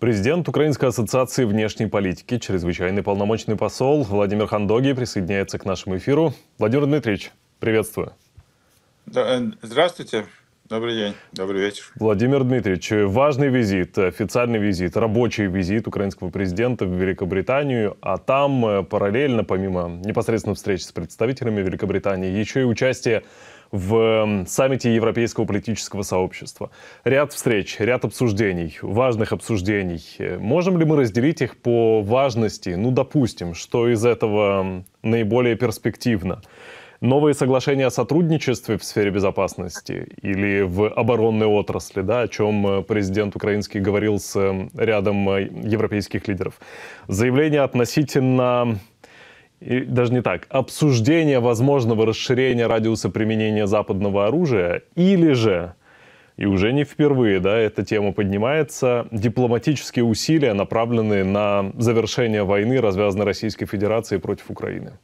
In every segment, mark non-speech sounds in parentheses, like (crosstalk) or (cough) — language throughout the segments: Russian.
Президент Украинской ассоциации внешней политики, чрезвычайный полномочный посол Владимир Хандоги присоединяется к нашему эфиру. Владимир Дмитриевич, приветствую. Э, здравствуйте. Добрый день, добрый вечер. Владимир Дмитриевич, важный визит, официальный визит, рабочий визит украинского президента в Великобританию, а там э, параллельно, помимо непосредственно встреч с представителями Великобритании, еще и участие в саммите Европейского политического сообщества. Ряд встреч, ряд обсуждений, важных обсуждений. Э, можем ли мы разделить их по важности? Ну, допустим, что из этого наиболее перспективно? новые соглашения о сотрудничестве в сфере безопасности или в оборонной отрасли, да, о чем э, президент украинский говорил с рядом э, европейских лидеров. Заявление относительно и даже не так, обсуждение возможного расширения радиуса применения западного оружия или же, и уже не впервые, да, эта тема поднимается, дипломатические усилия, направленные на завершение войны, развязанной Российской Федерацией против Украины.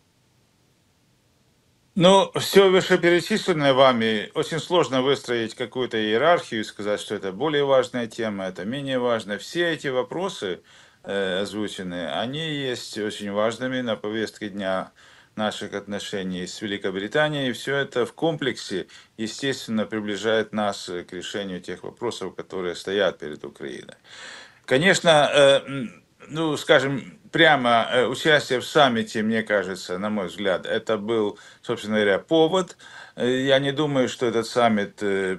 Ну, все вышеперечисленное вами, очень сложно выстроить какую-то иерархию и сказать, что это более важная тема, это менее важно. Все эти вопросы, Э, озвучены, они есть очень важными на повестке дня наших отношений с Великобританией. И все это в комплексе, естественно, приближает нас к решению тех вопросов, которые стоят перед Украиной. Конечно, э, ну, скажем, прямо э, участие в саммите, мне кажется, на мой взгляд, это был, собственно говоря, повод – я не думаю, что этот саммит э,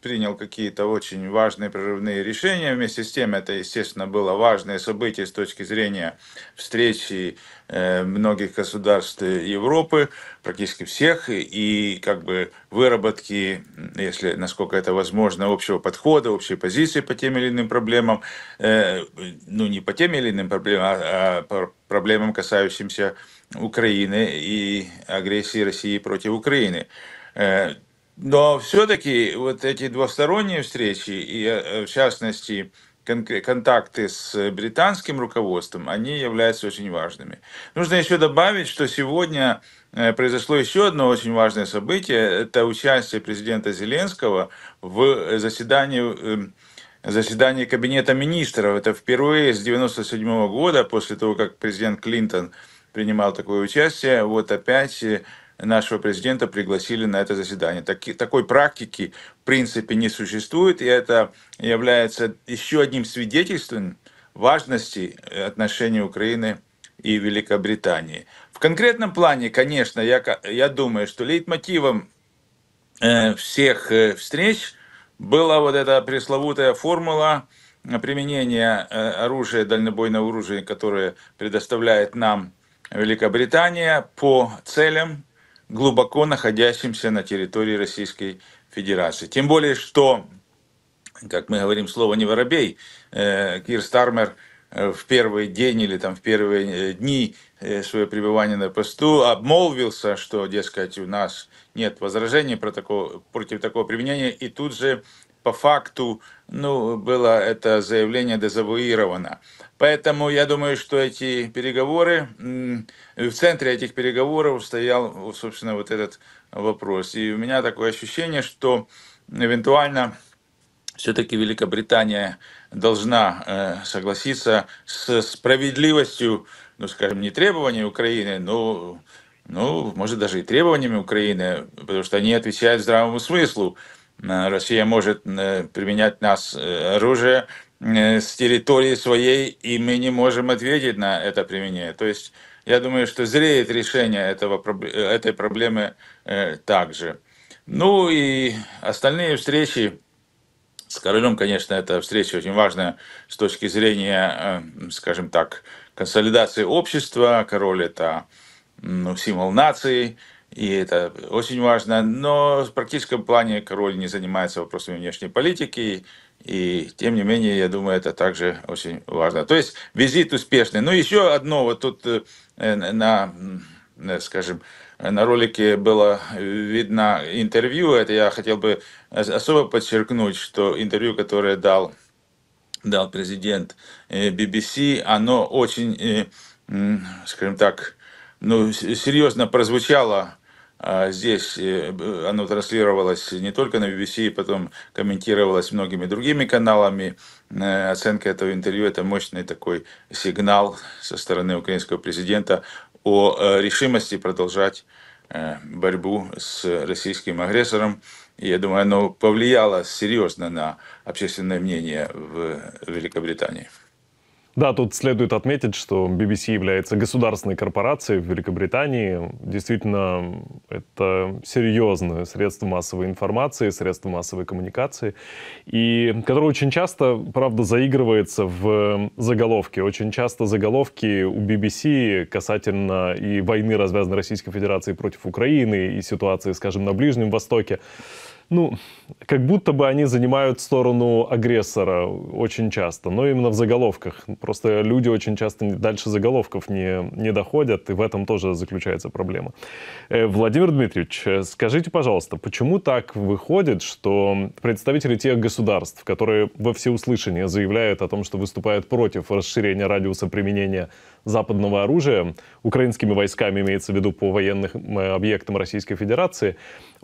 принял какие-то очень важные прорывные решения. Вместе с тем, это, естественно, было важное событие с точки зрения встречи э, многих государств Европы, практически всех, и как бы выработки, если насколько это возможно, общего подхода, общей позиции по тем или иным проблемам, э, ну не по тем или иным проблемам, а, а по проблемам, касающимся Украины и агрессии России против Украины. Э, но все-таки вот эти двусторонние встречи, и э, в частности контакты с британским руководством, они являются очень важными. Нужно еще добавить, что сегодня э, произошло еще одно очень важное событие. Это участие президента Зеленского в заседании эм, заседании Кабинета министров. Это впервые с 1997 года, после того, как президент Клинтон принимал такое участие, вот опять нашего президента пригласили на это заседание. Таки, такой практики в принципе не существует, и это является еще одним свидетельством важности отношений Украины и Великобритании. В конкретном плане, конечно, я, я думаю, что лейтмотивом э, всех э, встреч была вот эта пресловутая формула применения э, оружия, дальнобойного оружия, которое предоставляет нам Великобритания по целям глубоко находящимся на территории Российской Федерации. Тем более, что, как мы говорим, слово не воробей, э, Кир Стармер э, в первый день или там в первые э, дни своего пребывания на посту обмолвился, что, дескать, у нас нет возражений про такого, против такого применения, и тут же по факту, ну, было это заявление дезавуировано. Поэтому я думаю, что эти переговоры, в центре этих переговоров стоял, собственно, вот этот вопрос. И у меня такое ощущение, что эвентуально все-таки Великобритания должна э, согласиться с справедливостью, ну, скажем, не требований Украины, но, ну, может, даже и требованиями Украины, потому что они отвечают здравому смыслу. Э, Россия может э, применять нас э, оружие с территории своей, и мы не можем ответить на это применение. То есть я думаю, что зреет решение этого, этой проблемы также. Ну и остальные встречи с королем, конечно, эта встреча очень важная с точки зрения, скажем так, консолидации общества. Король это ну, символ нации, и это очень важно. Но в практическом плане король не занимается вопросами внешней политики. И тем не менее, я думаю, это также очень важно. То есть визит успешный. Но ну, еще одно, вот тут э, на, э, скажем, на ролике было видно интервью, это я хотел бы особо подчеркнуть, что интервью, которое дал, дал президент BBC, э, оно очень, скажем так, ну, серьезно прозвучало а здесь э, оно транслировалось не только на BBC, потом комментировалось многими другими каналами. Э, оценка этого интервью – это мощный такой сигнал со стороны украинского президента о э, решимости продолжать борьбу с российским агрессором. И я думаю, оно повлияло серьезно на общественное мнение в Великобритании. Да, тут следует отметить, что BBC является государственной корпорацией в Великобритании. Действительно, это серьезное средство массовой информации, средство массовой коммуникации, и которое очень часто, правда, заигрывается в заголовки. Очень часто заголовки у BBC касательно и войны, развязанной Российской Федерации против Украины, и ситуации, скажем, на Ближнем Востоке, ну, как будто бы они занимают сторону агрессора очень часто, но именно в заголовках. Просто люди очень часто дальше заголовков не, не доходят, и в этом тоже заключается проблема. Э, Владимир Дмитриевич, скажите, пожалуйста, почему так выходит, что представители тех государств, которые во всеуслышание заявляют о том, что выступают против расширения радиуса применения западного оружия, украинскими войсками имеется в виду по военным э, объектам Российской Федерации,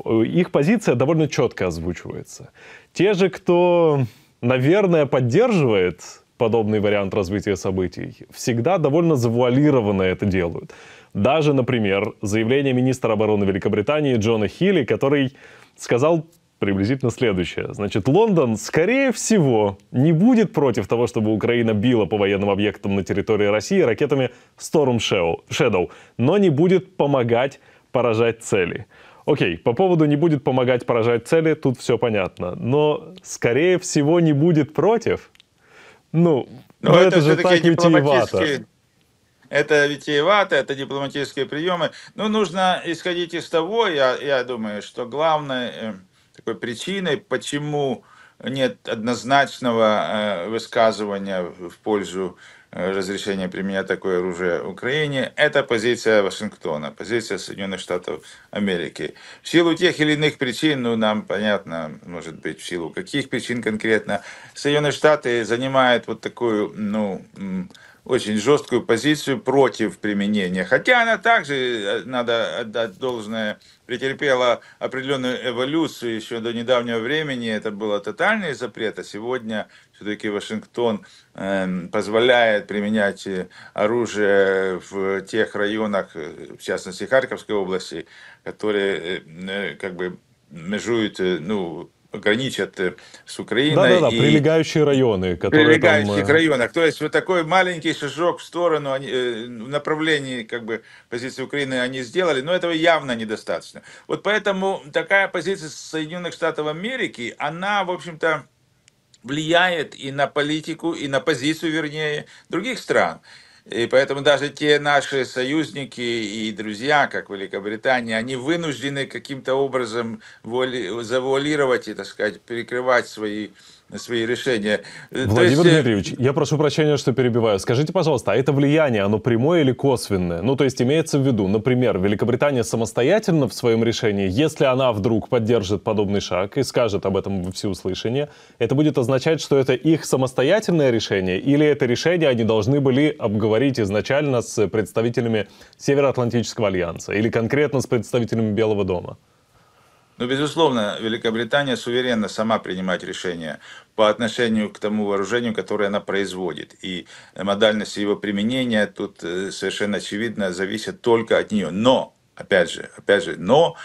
э, их позиция довольно четко озвучивается. Те же, кто, наверное, поддерживает подобный вариант развития событий, всегда довольно завуалированно это делают. Даже, например, заявление министра обороны Великобритании Джона Хилли, который сказал приблизительно следующее. Значит, Лондон, скорее всего, не будет против того, чтобы Украина била по военным объектам на территории России ракетами Storm Shadow, но не будет помогать поражать цели. Окей, по поводу не будет помогать поражать цели, тут все понятно. Но, скорее всего, не будет против. Ну, но но это, это же так витиевато. Это витиевато, это дипломатические приемы. Но нужно исходить из того, я, я думаю, что главной э, такой причиной, почему нет однозначного э, высказывания в пользу Э, разрешения применять такое оружие Украине. Это позиция Вашингтона, позиция Соединенных Штатов Америки. В силу тех или иных причин, ну нам понятно, может быть, в силу каких причин конкретно, Соединенные Штаты занимают вот такую, ну, очень жесткую позицию против применения. Хотя она также, э, надо отдать должное, претерпела определенную эволюцию еще до недавнего времени. Это было тотальный запрет, а сегодня все-таки Вашингтон э, позволяет применять э, оружие в тех районах, э, в частности Харьковской области, которые э, как бы межуют ну, граничат с Украиной. Да-да-да, и... прилегающие районы. Которые прилегающие там... Э, районах. То есть вот такой маленький шажок в сторону, э, в направлении как бы, позиции Украины они сделали, но этого явно недостаточно. Вот поэтому такая позиция Соединенных Штатов Америки, она, в общем-то, влияет и на политику, и на позицию, вернее, других стран. И поэтому даже те наши союзники и друзья, как Великобритания, они вынуждены каким-то образом воли, завуалировать и, так сказать, перекрывать свои свои решения. Э, Владимир есть... Дмитриевич, э, я прошу прощения, что перебиваю. Скажите, пожалуйста, а это влияние, оно прямое или косвенное? Ну, то есть имеется в виду, например, Великобритания самостоятельно в своем решении, если она вдруг поддержит подобный шаг и скажет об этом во всеуслышание, это будет означать, что это их самостоятельное решение или это решение они должны были обговорить изначально с представителями Североатлантического альянса или конкретно с представителями Белого дома? Но, ну, безусловно, Великобритания суверенно сама принимать решения по отношению к тому вооружению, которое она производит. И э, модальность его применения тут э, совершенно очевидно зависит только от нее. Но, опять же, опять же, но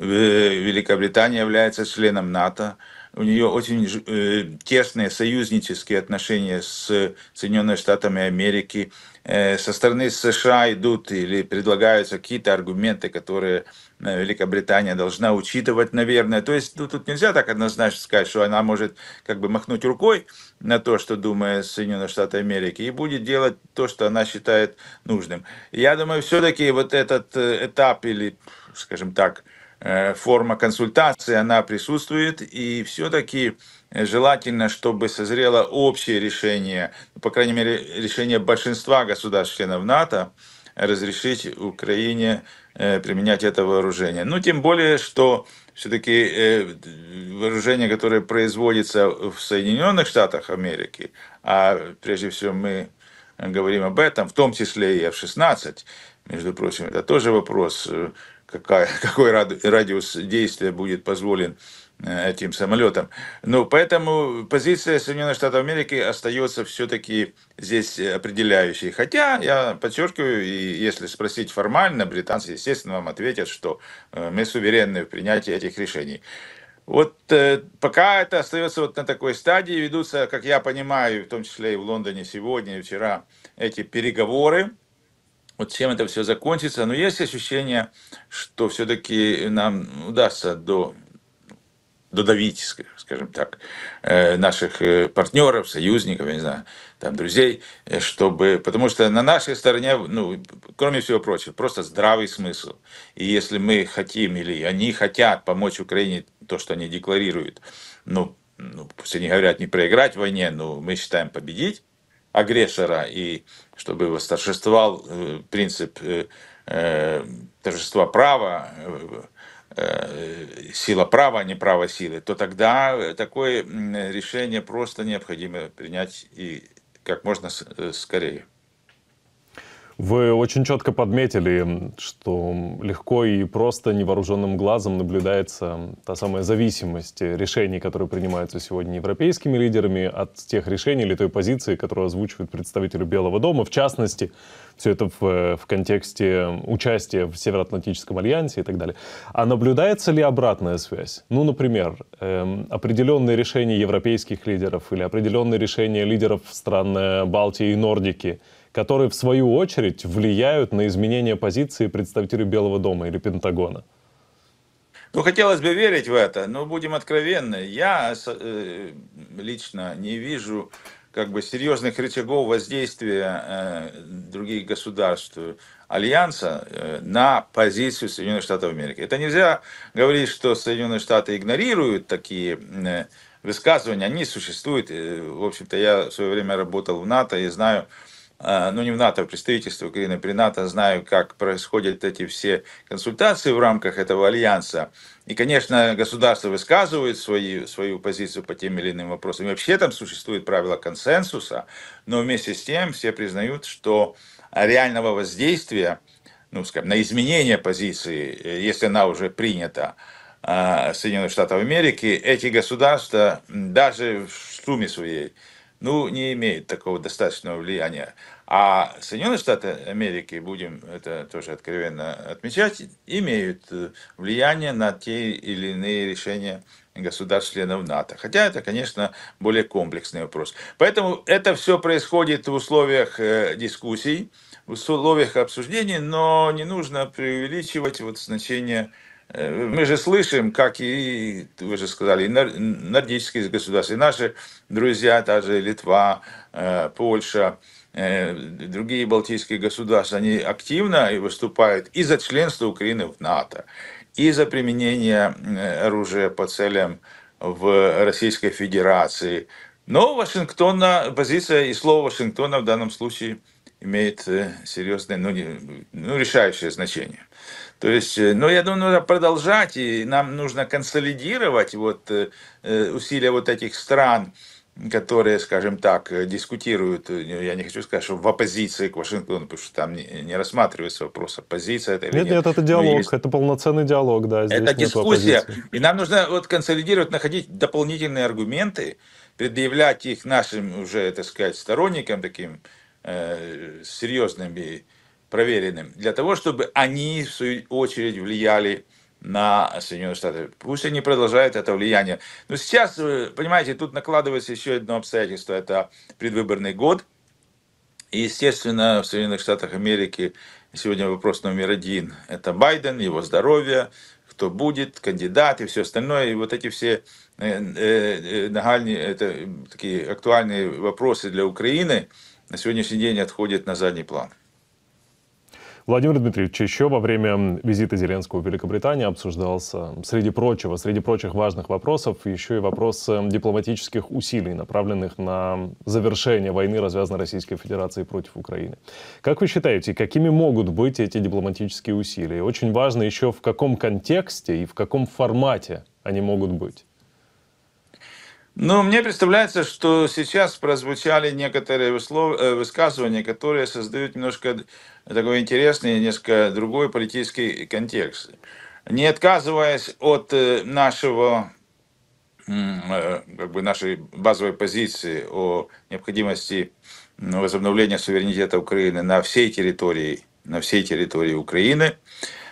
э, Великобритания является членом НАТО, у нее очень э, тесные союзнические отношения с Соединенными Штатами Америки. Э, со стороны США идут или предлагаются какие-то аргументы, которые э, Великобритания должна учитывать, наверное. То есть ну, тут нельзя так однозначно сказать, что она может как бы махнуть рукой на то, что думает Соединенные Штаты Америки, и будет делать то, что она считает нужным. Я думаю, все-таки вот этот э, этап или, скажем так, Э, форма консультации, она присутствует, и все-таки э, желательно, чтобы созрело общее решение, ну, по крайней мере, решение большинства государств-членов НАТО, разрешить Украине э, применять это вооружение. Ну, тем более, что все-таки вооружение, которое производится в Соединенных Штатах Америки, а прежде всего мы говорим об этом, в том числе и F-16, между прочим, это тоже вопрос какая, (laughs) какой радиус действия будет позволен э, этим самолетам. Ну, поэтому позиция Соединенных Штатов Америки остается все-таки здесь определяющей. Хотя, я подчеркиваю, и если спросить формально, британцы, естественно, вам ответят, что э, мы суверенны в принятии этих решений. Вот э, пока это остается вот на такой стадии, ведутся, как я понимаю, в том числе и в Лондоне сегодня и вчера, эти переговоры, вот чем это все закончится. Но есть ощущение, что все-таки нам удастся до додавить, скажем так, э, наших э, партнеров, союзников, я не знаю, там, друзей, э, чтобы... Потому что на нашей стороне, ну, кроме всего прочего, просто здравый смысл. И если мы хотим или они хотят помочь Украине, то, что они декларируют, ну, ну пусть они говорят не проиграть в войне, но мы считаем победить, агрессора, и чтобы старшествовал э, принцип э, э, торжества права, сила права, а не право силы, то тогда такое решение просто необходимо принять и как можно скорее. Вы очень четко подметили, что легко и просто невооруженным глазом наблюдается та самая зависимость решений, которые принимаются сегодня европейскими лидерами, от тех решений или той позиции, которую озвучивают представители Белого дома. В частности, все это в, в контексте участия в Североатлантическом альянсе и так далее. А наблюдается ли обратная связь? Ну, например, эм, определенные решения европейских лидеров или определенные решения лидеров стран э, Балтии и Нордики – которые, в свою очередь, влияют на изменение позиции представителей Белого дома или Пентагона? Ну, хотелось бы верить в это, но будем откровенны. Я э, лично не вижу как бы серьезных рычагов воздействия э, других государств альянса э, на позицию Соединенных Штатов Америки. Это нельзя говорить, что Соединенные Штаты игнорируют такие э, высказывания, они существуют. Э, в общем-то, я в свое время работал в НАТО и знаю, э, а, ну не в НАТО, а в Украины при НАТО, знаю, как происходят эти все консультации в рамках этого альянса. И, конечно, государство высказывает свои, свою позицию по тем или иным вопросам. И вообще там существует правило консенсуса, но вместе с тем все признают, что реального воздействия ну, скажем, на изменение позиции, если она уже принята, а, Соединенных Штатов Америки, эти государства даже в сумме своей ну, не имеет такого достаточного влияния. А Соединенные Штаты Америки, будем это тоже откровенно отмечать, имеют э, влияние на те или иные решения государств-членов НАТО. Хотя это, конечно, более комплексный вопрос. Поэтому это все происходит в условиях э, дискуссий, в условиях обсуждений, но не нужно преувеличивать вот значение Э, мы же слышим, как и, вы же сказали, и нордические государства, и наши друзья, та же Литва, э, Польша, э, другие балтийские государства, они активно и выступают и за членство Украины в НАТО, и за применение оружия по целям в Российской Федерации. Но Вашингтона, позиция и слово Вашингтона в данном случае имеет серьезное, ну, не, ну решающее значение. То есть, ну, я думаю, надо продолжать, и нам нужно консолидировать вот э, э, усилия вот этих стран, которые, скажем так, дискутируют, я не хочу сказать, что в оппозиции к Вашингтону, потому что там не, рассматривается вопрос, оппозиция это нет. Нет, это диалог, есть... это полноценный диалог, да. Здесь это дискуссия, и нам нужно вот консолидировать, находить дополнительные аргументы, предъявлять их нашим уже, так сказать, сторонникам, таким э, серьезным и проверенным, для того, чтобы они, в свою очередь, влияли на Соединенные Штаты. Пусть они продолжают это влияние. Но сейчас, э, понимаете, тут накладывается еще одно обстоятельство. Это предвыборный год. И, естественно, в Соединенных Штатах Америки сегодня вопрос номер один. Это Байден, его здоровье, кто будет, кандидат и все остальное. И вот эти все э, э, нагальные, это такие актуальные вопросы для Украины на сегодняшний день отходят на задний план. Владимир Дмитриевич, еще во время визита Зеленского в Великобританию обсуждался, среди прочего, среди прочих важных вопросов, еще и вопрос э, дипломатических усилий, направленных на завершение войны, развязанной Российской Федерацией против Украины. Как вы считаете, какими могут быть эти дипломатические усилия? Очень важно еще в каком контексте и в каком формате они могут быть. Ну, мне представляется, что сейчас прозвучали некоторые э, высказывания, которые создают немножко такой интересный, несколько другой политический контекст. Не отказываясь от э, нашего э, как бы нашей базовой позиции о необходимости возобновления суверенитета Украины на всей территории, на всей территории Украины,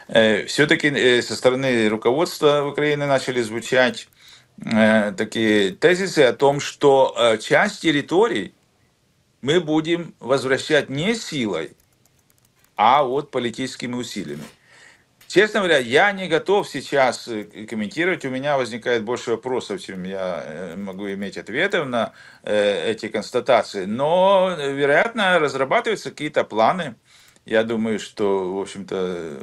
все-таки со стороны руководства Украины начали звучать Э, такие тезисы о том, что э, часть территорий мы будем возвращать не силой, а вот политическими усилиями. Честно говоря, я не готов сейчас э, комментировать. У меня возникает больше вопросов, чем я могу иметь ответов на эти констатации. Но, вероятно, разрабатываются какие-то планы я думаю, что, в общем-то,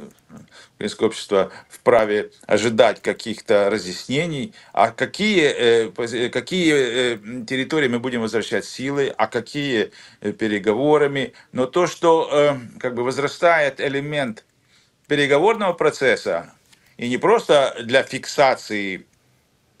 украинское общество вправе ожидать каких-то разъяснений, а какие, э, какие э, территории мы будем возвращать силой, а какие э, переговорами. Но то, что как бы возрастает элемент переговорного процесса, и не просто для фиксации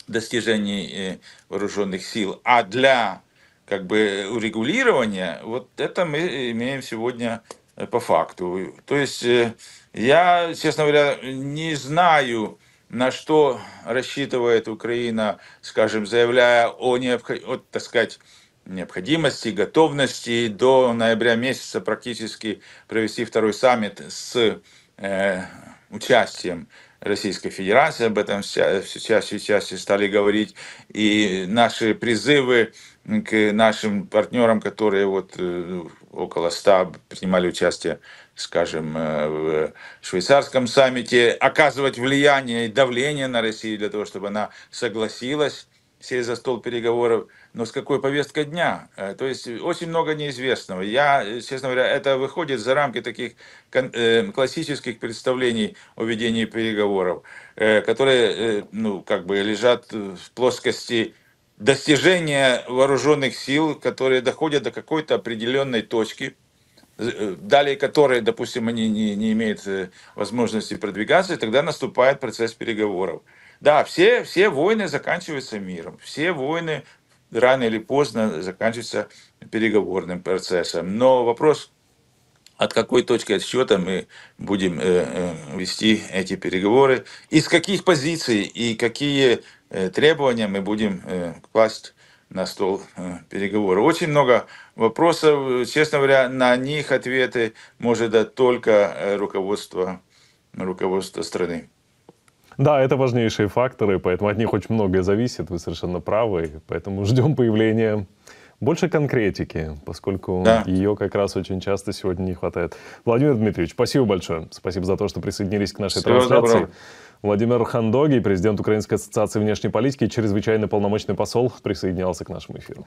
достижений вооруженных сил, а для как бы урегулирования, вот это мы имеем сегодня Э, по факту. То есть э, я, честно говоря, не знаю, на что рассчитывает Украина, скажем, заявляя о, о так сказать, необходимости, готовности до ноября месяца практически провести второй саммит с э, участием Российской Федерации, об этом все сейчас сейчас стали говорить, и наши призывы к нашим партнерам, которые вот э, около 100 принимали участие, скажем, э, в швейцарском саммите, оказывать влияние и давление на Россию для того, чтобы она согласилась сесть за стол переговоров, но с какой повесткой дня? Э, то есть очень много неизвестного. Я, честно говоря, это выходит за рамки таких э, классических представлений о ведении переговоров, которые, ну, как бы лежат в плоскости достижения вооруженных сил, которые доходят до какой-то определенной точки, э, далее которой, допустим, они не, не имеют э, возможности продвигаться, и тогда наступает процесс переговоров. Да, все, все войны заканчиваются миром, все войны рано или поздно заканчиваются переговорным процессом. Но вопрос, от какой точки отсчета мы будем э, э, вести эти переговоры, из каких позиций и какие Э, требования мы будем э, класть на стол э, переговоры. Очень много вопросов, честно говоря, на них ответы может дать только руководство, руководство страны. Да, это важнейшие факторы, поэтому от них очень многое зависит, вы совершенно правы, поэтому ждем появления больше конкретики, поскольку да. ее как раз очень часто сегодня не хватает. Владимир Дмитриевич, спасибо большое, спасибо за то, что присоединились к нашей Всего трансляции. Доброго. Владимир Хандоги, президент Украинской ассоциации внешней политики и чрезвычайно полномочный посол, присоединялся к нашему эфиру.